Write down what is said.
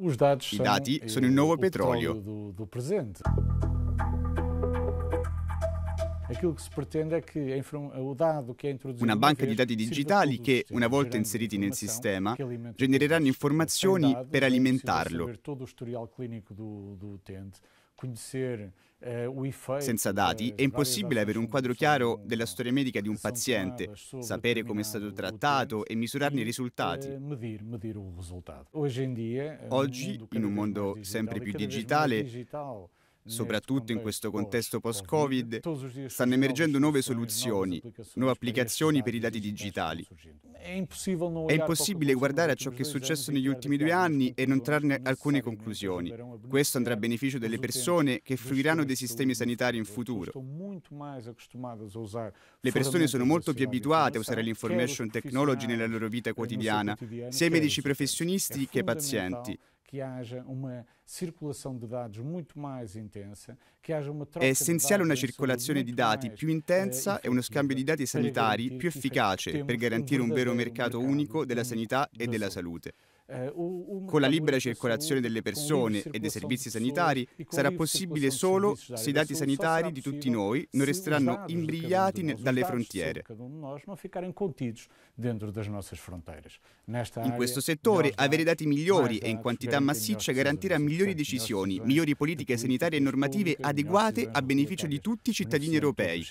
I dati eh, sono il nuovo petrolio. Una banca di dati digitali che, una volta inseriti nel sistema, genereranno informazioni per alimentarlo. Eh, Senza dati eh, è impossibile avere un quadro chiaro della storia medica di un paziente, sapere come è stato trattato e misurarne i risultati. Eh, Oggi, in un mondo sempre più digitale, Soprattutto in questo contesto post-Covid stanno emergendo nuove soluzioni, nuove applicazioni per i dati digitali. È impossibile guardare a ciò che è successo negli ultimi due anni e non trarne alcune conclusioni. Questo andrà a beneficio delle persone che fruiranno dei sistemi sanitari in futuro. Le persone sono molto più abituate a usare l'information technology nella loro vita quotidiana, sia i medici professionisti che i pazienti. È essenziale una circolazione di dati più eh, intensa e uno scambio di dati sanitari più efficace per garantire un vero mercato unico della sanità e della salute. Eh, con la libera circolazione delle persone e dei servizi sanitari sarà possibile solo se i dati sanitari di tutti noi non resteranno imbrigliati dalle frontiere. In questo settore avere dati migliori e in quantità massiccia garantirà migliori certo, decisioni, migliori politiche sanitarie e normative adeguate a beneficio di tutti i cittadini europei.